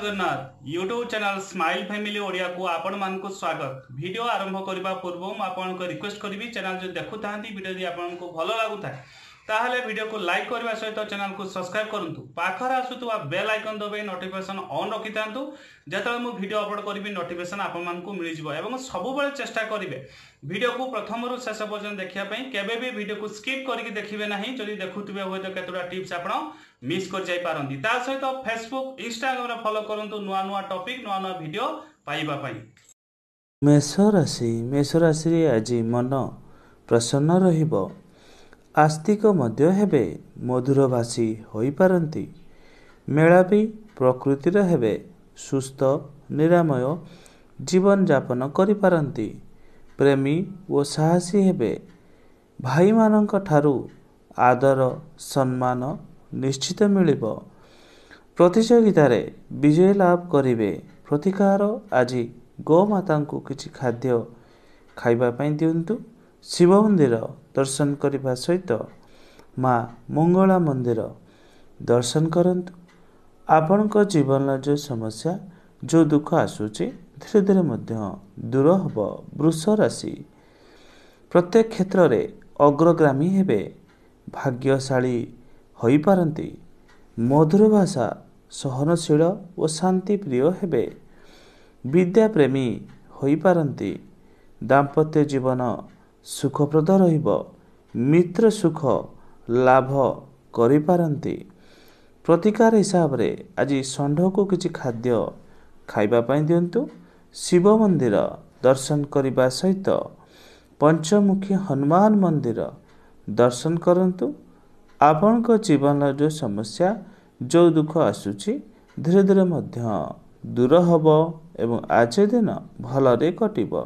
Jagannath YouTube channel Smile Family ଓଡ଼ିଆକୁ ଆପଣମାନଙ୍କୁ ସ୍ୱାଗତ ଭିଡ଼ିଓ ଆରମ୍ଭ କରିବା ପୂର୍ବରୁ ମୁଁ ଆପଣଙ୍କୁ ରିକ୍ୱେଷ୍ଟ କରିବି ଚ୍ୟାନେଲ୍ ଯଦି ଦେଖୁଥାନ୍ତି ଭିଡ଼ିଓ ଯଦି ଆପଣଙ୍କୁ ଭଲ ଲାଗୁଥାଏ ତାହେଲେ ଭିଡ଼ିଓକୁ ଲାଇକ୍ କରିବା ସହିତ ଚ୍ୟାନେଲ୍କୁ ସବସ୍କ୍ରାଇବ୍ କରନ୍ତୁ ପାଖରେ ଆସୁଥିବା ବେଲ୍ ଆଇକନ୍ ଦବାଇ ନୋଟିଫିକେସନ୍ ଅନ୍ ରଖିଥାନ୍ତୁ ଯେତେବେଳେ ମୁଁ ଭିଡ଼ିଓ ଅପଲୋଡ଼ କରିବି ନୋଟିଫିକେସନ୍ ଆପଣମାନଙ୍କୁ ମିଳିଯିବ ଏବଂ ସବୁବେଳେ ଚେଷ୍ଟା କରିବେ ଭିଡ଼ିଓକୁ ପ୍ରଥମରୁ ଶେଷ ପର୍ଯ୍ୟନ୍ତ ଦେଖିବା ପାଇଁ କେବେ ବି ଭିଡ଼ିଓକୁ ସ୍କିପ୍ କରିକି ଦେଖିବେ ନାହିଁ ଯଦି ଦେଖୁଥିବେ ହୁଏତ କେତେଟା ଟିପ୍ସ ଆପଣ ମିସ୍ କରିଯାଇପାରନ୍ତି ତା ସହିତ ଫେସବୁକ୍ ଇନଷ୍ଟାଗ୍ରାମରେ ଫଲୋ କରନ୍ତୁ ନୂଆ ନୂଆ ଟପିକ୍ ନୂଆ ନୂଆ ଭିଡ଼ିଓ ପାଇବା ପାଇଁ ମେଷ ରାଶି ମେଷ ରାଶିରେ ଆଜି ମନ ପ୍ରସନ୍ନ ରହିବ ଆସ୍ତିକ ମଧ୍ୟ ହେବେ ମଧୁରଭାଷୀ ହୋଇପାରନ୍ତି ମେଳା ବି ପ୍ରକୃତିର ହେବେ ସୁସ୍ଥ ନିରାମୟ ଜୀବନଯାପନ କରିପାରନ୍ତି ପ୍ରେମୀ ଓ ସାହସୀ ହେବେ ଭାଇମାନଙ୍କ ଠାରୁ ଆଦର ସମ୍ମାନ ନିଶ୍ଚିତ ମିଳିବ ପ୍ରତିଯୋଗିତାରେ ବିଜୟ ଲାଭ କରିବେ ପ୍ରତିକାର ଆଜି ଗୋମାତାଙ୍କୁ କିଛି ଖାଦ୍ୟ ଖାଇବା ପାଇଁ ଦିଅନ୍ତୁ ଶିବ ମନ୍ଦିର ଦର୍ଶନ କରିବା ସହିତ ମା ମଙ୍ଗଳା ମନ୍ଦିର ଦର୍ଶନ କରନ୍ତୁ ଆପଣଙ୍କ ଜୀବନର ଯେଉଁ ସମସ୍ୟା ଯେଉଁ ଦୁଃଖ ଆସୁଛି ଧୀରେ ଧୀରେ ମଧ୍ୟ ଦୂର ହେବ ବୃଷ ରାଶି ପ୍ରତ୍ୟେକ କ୍ଷେତ୍ରରେ ଅଗ୍ରଗାମୀ ହେବେ ଭାଗ୍ୟଶାଳୀ ହୋଇପାରନ୍ତି ମଧୁର ଭାଷା ସହନଶୀଳ ଓ ଶାନ୍ତିପ୍ରିୟ ହେବେ ବିଦ୍ୟାପ୍ରେମୀ ହୋଇପାରନ୍ତି ଦାମ୍ପତ୍ୟ ଜୀବନ ସୁଖପ୍ରଦ ରହିବ ମିତ୍ର ସୁଖ ଲାଭ କରିପାରନ୍ତି ପ୍ରତିକାର ହିସାବରେ ଆଜି ଷଣ୍ଢକୁ କିଛି ଖାଦ୍ୟ ଖାଇବା ପାଇଁ ଦିଅନ୍ତୁ ଶିବ ମନ୍ଦିର ଦର୍ଶନ କରିବା ସହିତ ପଞ୍ଚମୁଖୀ ହନୁମାନ ମନ୍ଦିର ଦର୍ଶନ କରନ୍ତୁ ଆପଣଙ୍କ ଜୀବନର ଯେଉଁ ସମସ୍ୟା ଯେଉଁ ଦୁଃଖ ଆସୁଛି ଧୀରେ ଧୀରେ ମଧ୍ୟ ଦୂର ହେବ ଏବଂ ଆଜି ଦିନ ଭଲରେ କଟିବ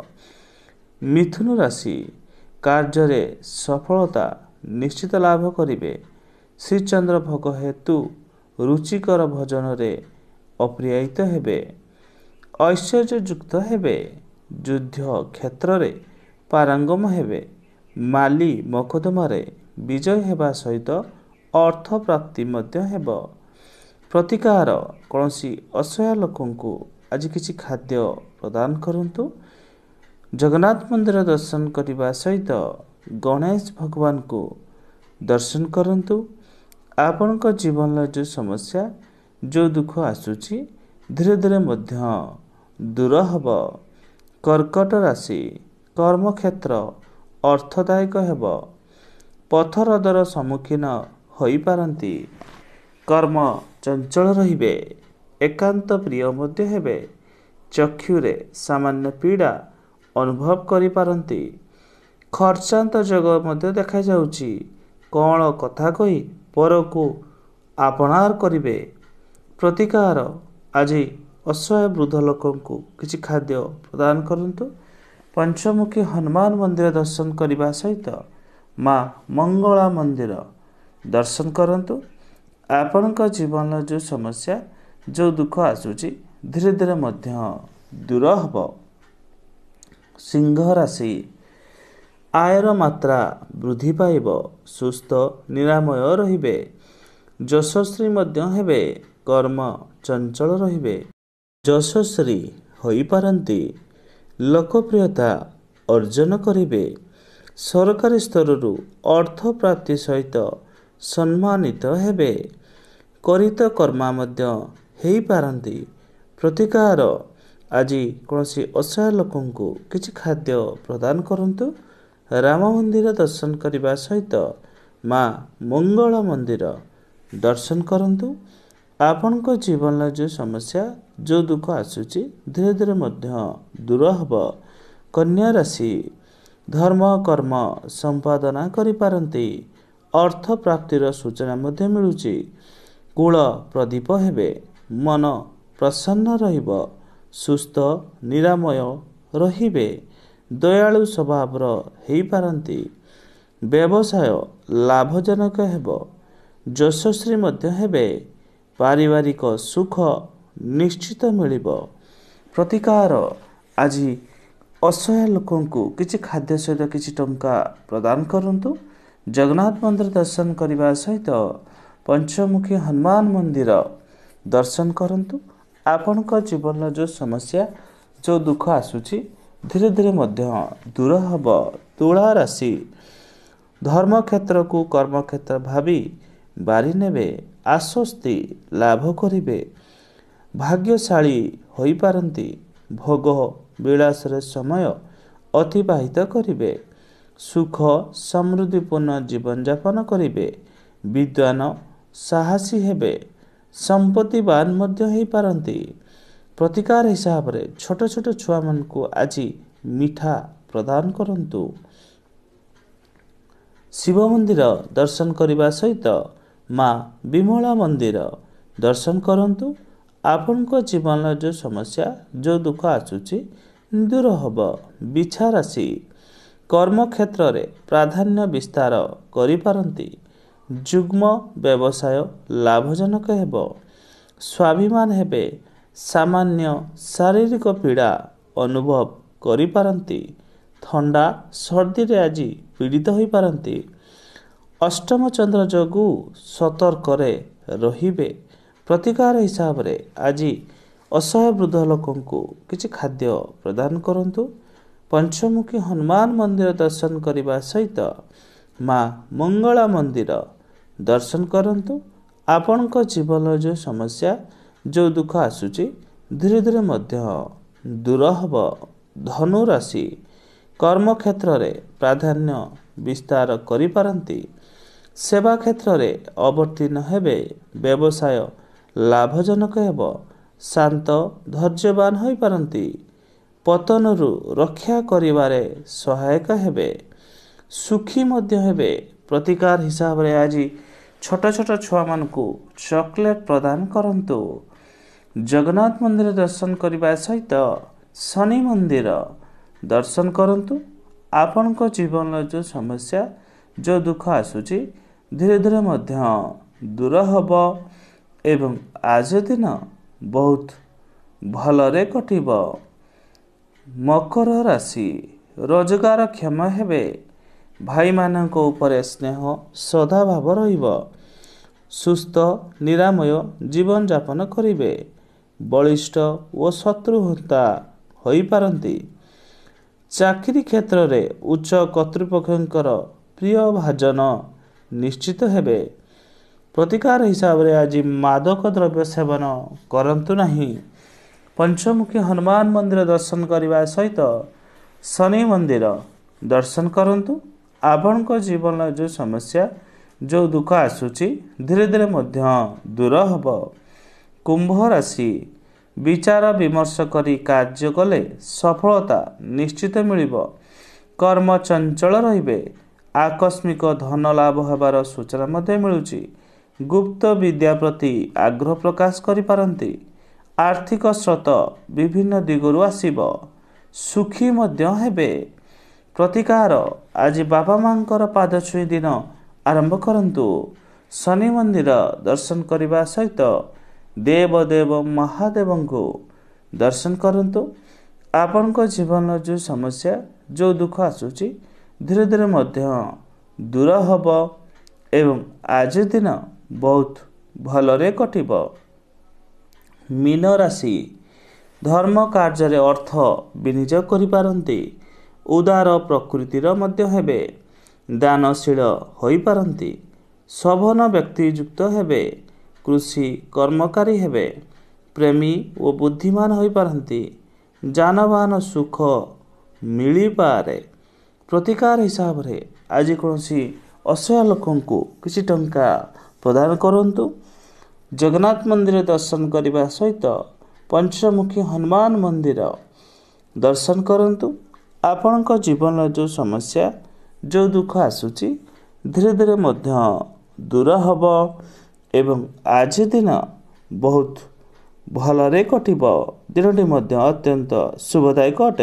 ମିଥୁନ ରାଶି କାର୍ଯ୍ୟରେ ସଫଳତା ନିଶ୍ଚିତ ଲାଭ କରିବେ ଶ୍ରୀଚନ୍ଦ୍ର ଭୋଗ ହେତୁ ରୁଚିକର ଭୋଜନରେ ଅପ୍ରିୟିତ ହେବେ ଐଶ୍ୱର୍ଯ୍ୟଯୁକ୍ତ ହେବେ ଯୁଦ୍ଧ କ୍ଷେତ୍ରରେ ପାରଙ୍ଗମ ହେବେ ମାଲି ମକଦ୍ଦମାରେ ବିଜୟ ହେବା ସହିତ ଅର୍ଥ ପ୍ରାପ୍ତି ମଧ୍ୟ ହେବ ପ୍ରତିକାର କୌଣସି ଅସହାୟ ଲୋକଙ୍କୁ ଆଜି କିଛି ଖାଦ୍ୟ ପ୍ରଦାନ କରନ୍ତୁ ଜଗନ୍ନାଥ ମନ୍ଦିର ଦର୍ଶନ କରିବା ସହିତ ଗଣେଶ ଭଗବାନଙ୍କୁ ଦର୍ଶନ କରନ୍ତୁ ଆପଣଙ୍କ ଜୀବନରେ ଯେଉଁ ସମସ୍ୟା ଯେଉଁ ଦୁଃଖ ଆସୁଛି ଧୀରେ ଧୀରେ ମଧ୍ୟ ଦୂର ହେବ କର୍କଟ ରାଶି କର୍ମକ୍ଷେତ୍ର ଅର୍ଥଦାୟକ ହେବ ପଥ ହ୍ରଦର ସମ୍ମୁଖୀନ ହୋଇପାରନ୍ତି କର୍ମ ଚଞ୍ଚଳ ରହିବେ ଏକାନ୍ତ ପ୍ରିୟ ମଧ୍ୟ ହେବେ ଚକ୍ଷୁରେ ସାମାନ୍ୟ ପୀଡ଼ା ଅନୁଭବ କରିପାରନ୍ତି ଖର୍ଚ୍ଚାନ୍ତ ଯୋଗ ମଧ୍ୟ ଦେଖାଯାଉଛି କ'ଣ କଥା କହି ପରକୁ ଆପଣାର କରିବେ ପ୍ରତିକାର ଆଜି ଅସହାୟ ବୃଦ୍ଧ ଲୋକଙ୍କୁ କିଛି ଖାଦ୍ୟ ପ୍ରଦାନ କରନ୍ତୁ ପଞ୍ଚମୁଖୀ ହନୁମାନ ମନ୍ଦିର ଦର୍ଶନ କରିବା ସହିତ ମା ମଙ୍ଗଳା ମନ୍ଦିର ଦର୍ଶନ କରନ୍ତୁ ଆପଣଙ୍କ ଜୀବନର ଯେଉଁ ସମସ୍ୟା ଯେଉଁ ଦୁଃଖ ଆସୁଛି ଧୀରେ ଧୀରେ ମଧ୍ୟ ଦୂର ହେବ ସିଂହ ରାଶି ଆୟର ମାତ୍ରା ବୃଦ୍ଧି ପାଇବ ସୁସ୍ଥ ନିରାମୟ ରହିବେ ଯଶଶ୍ରୀ ମଧ୍ୟ ହେବେ କର୍ମ ଚଞ୍ଚଳ ରହିବେ ଯଶଶ୍ରୀ ହୋଇପାରନ୍ତି ଲୋକପ୍ରିୟତା ଅର୍ଜନ କରିବେ ସରକାରୀ ସ୍ତରରୁ ଅର୍ଥ ପ୍ରାପ୍ତି ସହିତ ସମ୍ମାନିତ ହେବେ କରିତ କର୍ମା ମଧ୍ୟ ହେଇପାରନ୍ତି ପ୍ରତିକାର ଆଜି କୌଣସି ଅସହାୟ ଲୋକଙ୍କୁ କିଛି ଖାଦ୍ୟ ପ୍ରଦାନ କରନ୍ତୁ ରାମ ମନ୍ଦିର ଦର୍ଶନ କରିବା ସହିତ ମା ମଙ୍ଗଳ ମନ୍ଦିର ଦର୍ଶନ କରନ୍ତୁ ଆପଣଙ୍କ ଜୀବନର ଯେଉଁ ସମସ୍ୟା ଯେଉଁ ଦୁଃଖ ଆସୁଛି ଧୀରେ ଧୀରେ ମଧ୍ୟ ଦୂର ହେବ କନ୍ୟା ରାଶି ଧର୍ମ କର୍ମ ସମ୍ପାଦନା କରିପାରନ୍ତି ଅର୍ଥ ପ୍ରାପ୍ତିର ସୂଚନା ମଧ୍ୟ ମିଳୁଛି କୁଳ ପ୍ରଦୀପ ହେବେ ମନ ପ୍ରସନ୍ନ ରହିବ ସୁସ୍ଥ ନିରାମୟ ରହିବେ ଦୟାଳୁ ସ୍ୱଭାବର ହୋଇପାରନ୍ତି ବ୍ୟବସାୟ ଲାଭଜନକ ହେବ ଯଶସ୍ୱୀ ମଧ୍ୟ ହେବେ ପାରିବାରିକ ସୁଖ ନିଶ୍ଚିତ ମିଳିବ ପ୍ରତିକାର ଆଜି ଅସହାୟ ଲୋକଙ୍କୁ କିଛି ଖାଦ୍ୟ ସହିତ କିଛି ଟଙ୍କା ପ୍ରଦାନ କରନ୍ତୁ ଜଗନ୍ନାଥ ମନ୍ଦିର ଦର୍ଶନ କରିବା ସହିତ ପଞ୍ଚମୁଖୀ ହନୁମାନ ମନ୍ଦିର ଦର୍ଶନ କରନ୍ତୁ ଆପଣଙ୍କ ଜୀବନର ଯେଉଁ ସମସ୍ୟା ଯେଉଁ ଦୁଃଖ ଆସୁଛି ଧୀରେ ଧୀରେ ମଧ୍ୟ ଦୂର ହେବ ତୁଳା ରାଶି ଧର୍ମକ୍ଷେତ୍ରକୁ କର୍ମକ୍ଷେତ୍ର ଭାବି ବାରି ନେବେ ଆଶ୍ୱସ୍ତି ଲାଭ କରିବେ ଭାଗ୍ୟଶାଳୀ ହୋଇପାରନ୍ତି ଭୋଗ ବିଳାସରେ ସମୟ ଅତିବାହିତ କରିବେ ସୁଖ ସମୃଦ୍ଧିପୂର୍ଣ୍ଣ ଜୀବନଯାପନ କରିବେ ବିଦ୍ୱାନ ସାହସୀ ହେବେ ସମ୍ପତ୍ତିବାନ ମଧ୍ୟ ହୋଇପାରନ୍ତି ପ୍ରତିକାର ହିସାବରେ ଛୋଟ ଛୋଟ ଛୁଆମାନଙ୍କୁ ଆଜି ମିଠା ପ୍ରଦାନ କରନ୍ତୁ ଶିବ ମନ୍ଦିର ଦର୍ଶନ କରିବା ସହିତ ମା ବିମଳା ମନ୍ଦିର ଦର୍ଶନ କରନ୍ତୁ ଆପଣଙ୍କ ଜୀବନର ଯେଉଁ ସମସ୍ୟା ଯେଉଁ ଦୁଃଖ ଆସୁଛି ଦୂର ହେବ ବିଛା ରାଶି କର୍ମକ୍ଷେତ୍ରରେ ପ୍ରାଧାନ୍ୟ ବିସ୍ତାର କରିପାରନ୍ତି ଯୁଗ୍ମ ବ୍ୟବସାୟ ଲାଭଜନକ ହେବ ସ୍ୱାଭିମାନ ହେବେ ସାମାନ୍ୟ ଶାରୀରିକ ପୀଡ଼ା ଅନୁଭବ କରିପାରନ୍ତି ଥଣ୍ଡା ସର୍ଦ୍ଦିରେ ଆଜି ପୀଡ଼ିତ ହୋଇପାରନ୍ତି ଅଷ୍ଟମ ଚନ୍ଦ୍ର ଯୋଗୁଁ ସତର୍କରେ ରହିବେ ପ୍ରତିକାର ହିସାବରେ ଆଜି ଅସହ୍ୟ ବୃଦ୍ଧ ଲୋକଙ୍କୁ କିଛି ଖାଦ୍ୟ ପ୍ରଦାନ କରନ୍ତୁ ପଞ୍ଚମୁଖୀ ହନୁମାନ ମନ୍ଦିର ଦର୍ଶନ କରିବା ସହିତ ମା ମଙ୍ଗଳା ମନ୍ଦିର ଦର୍ଶନ କରନ୍ତୁ ଆପଣଙ୍କ ଜୀବନର ଯେଉଁ ସମସ୍ୟା ଯେଉଁ ଦୁଃଖ ଆସୁଛି ଧୀରେ ଧୀରେ ମଧ୍ୟ ଦୂର ହେବ ଧନୁରାଶି କର୍ମକ୍ଷେତ୍ରରେ ପ୍ରାଧାନ୍ୟ ବିସ୍ତାର କରିପାରନ୍ତି ସେବା କ୍ଷେତ୍ରରେ ଅବତୀର୍ଣ୍ଣ ହେବେ ବ୍ୟବସାୟ ଲାଭଜନକ ହେବ ଶାନ୍ତ ଧୈର୍ଯ୍ୟବାନ ହୋଇପାରନ୍ତି ପତନରୁ ରକ୍ଷା କରିବାରେ ସହାୟକ ହେବେ ସୁଖୀ ମଧ୍ୟ ହେବେ ପ୍ରତିକାର ହିସାବରେ ଆଜି ଛୋଟ ଛୋଟ ଛୁଆମାନଙ୍କୁ ଚକୋଲେଟ୍ ପ୍ରଦାନ କରନ୍ତୁ ଜଗନ୍ନାଥ ମନ୍ଦିର ଦର୍ଶନ କରିବା ସହିତ ଶନି ମନ୍ଦିର ଦର୍ଶନ କରନ୍ତୁ ଆପଣଙ୍କ ଜୀବନର ଯେଉଁ ସମସ୍ୟା ଯେଉଁ ଦୁଃଖ ଆସୁଛି ଧୀରେ ଧୀରେ ମଧ୍ୟ ଦୂର ହେବ ଏବଂ ଆଜି ଦିନ ବହୁତ ଭଲରେ କଟିବ ମକର ରାଶି ରୋଜଗାରକ୍ଷମ ହେବେ ଭାଇମାନଙ୍କ ଉପରେ ସ୍ନେହ ସଦାଭାବ ରହିବ ସୁସ୍ଥ ନିରାମୟ ଜୀବନଯାପନ କରିବେ ବଳିଷ୍ଠ ଓ ଶତ୍ରୁହତା ହୋଇପାରନ୍ତି ଚାକିରି କ୍ଷେତ୍ରରେ ଉଚ୍ଚ କର୍ତ୍ତୃପକ୍ଷଙ୍କର ପ୍ରିୟ ଭାଜନ ନିଶ୍ଚିତ ହେବେ ପ୍ରତିକାର ହିସାବରେ ଆଜି ମାଦକ ଦ୍ରବ୍ୟ ସେବନ କରନ୍ତୁ ନାହିଁ ପଞ୍ଚମୁଖୀ ହନୁମାନ ମନ୍ଦିର ଦର୍ଶନ କରିବା ସହିତ ଶନି ମନ୍ଦିର ଦର୍ଶନ କରନ୍ତୁ ଆପଣଙ୍କ ଜୀବନର ଯେଉଁ ସମସ୍ୟା ଯେଉଁ ଦୁଃଖ ଆସୁଛି ଧୀରେ ଧୀରେ ମଧ୍ୟ ଦୂର ହେବ କୁମ୍ଭ ରାଶି ବିଚାର ବିମର୍ଶ କରି କାର୍ଯ୍ୟ କଲେ ସଫଳତା ନିଶ୍ଚିତ ମିଳିବ କର୍ମ ଚଞ୍ଚଳ ରହିବେ ଆକସ୍ମିକ ଧନ ଲାଭ ହେବାର ସୂଚନା ମଧ୍ୟ ମିଳୁଛି ଗୁପ୍ତ ବିଦ୍ୟା ପ୍ରତି ଆଗ୍ରହ ପ୍ରକାଶ କରିପାରନ୍ତି ଆର୍ଥିକ ସ୍ରୋତ ବିଭିନ୍ନ ଦିଗରୁ ଆସିବ ସୁଖୀ ମଧ୍ୟ ହେବେ ପ୍ରତିକାର ଆଜି ବାପା ମାଆଙ୍କର ପାଦ ଛୁଇଁ ଦିନ ଆରମ୍ଭ କରନ୍ତୁ ଶନି ମନ୍ଦିର ଦର୍ଶନ କରିବା ସହିତ ଦେବଦେବ ମହାଦେବଙ୍କୁ ଦର୍ଶନ କରନ୍ତୁ ଆପଣଙ୍କ ଜୀବନର ଯେଉଁ ସମସ୍ୟା ଯେଉଁ ଦୁଃଖ ଆସୁଛି ଧୀରେ ଧୀରେ ମଧ୍ୟ ଦୂର ହେବ ଏବଂ ଆଜି ଦିନ ବହୁତ ଭଲରେ କଟିବ ମୀନ ରାଶି ଧର୍ମ କାର୍ଯ୍ୟରେ ଅର୍ଥ ବିନିଯୋଗ କରିପାରନ୍ତି ଉଦାର ପ୍ରକୃତିର ମଧ୍ୟ ହେବେ ଦାନଶୀଳ ହୋଇପାରନ୍ତି ଶୋଭନ ବ୍ୟକ୍ତିଯୁକ୍ତ ହେବେ କୃଷି କର୍ମକାରୀ ହେବେ ପ୍ରେମୀ ଓ ବୁଦ୍ଧିମାନ ହୋଇପାରନ୍ତି ଯାନବାହନ ସୁଖ ମିଳିପାରେ ପ୍ରତିକାର ହିସାବରେ ଆଜି କୌଣସି ଅସହାୟ ଲୋକଙ୍କୁ କିଛି ଟଙ୍କା ପ୍ରଦାନ କରନ୍ତୁ ଜଗନ୍ନାଥ ମନ୍ଦିର ଦର୍ଶନ କରିବା ସହିତ ପଞ୍ଚମୁଖୀ ହନୁମାନ ମନ୍ଦିର ଦର୍ଶନ କରନ୍ତୁ ଆପଣଙ୍କ ଜୀବନର ଯେଉଁ ସମସ୍ୟା ଯେଉଁ ଦୁଃଖ ଆସୁଛି ଧୀରେ ଧୀରେ ମଧ୍ୟ ଦୂର ହେବ ଏବଂ ଆଜି ଦିନ ବହୁତ ଭଲରେ କଟିବ ଦିନଟି ମଧ୍ୟ ଅତ୍ୟନ୍ତ ଶୁଭଦାୟକ ଅଟେ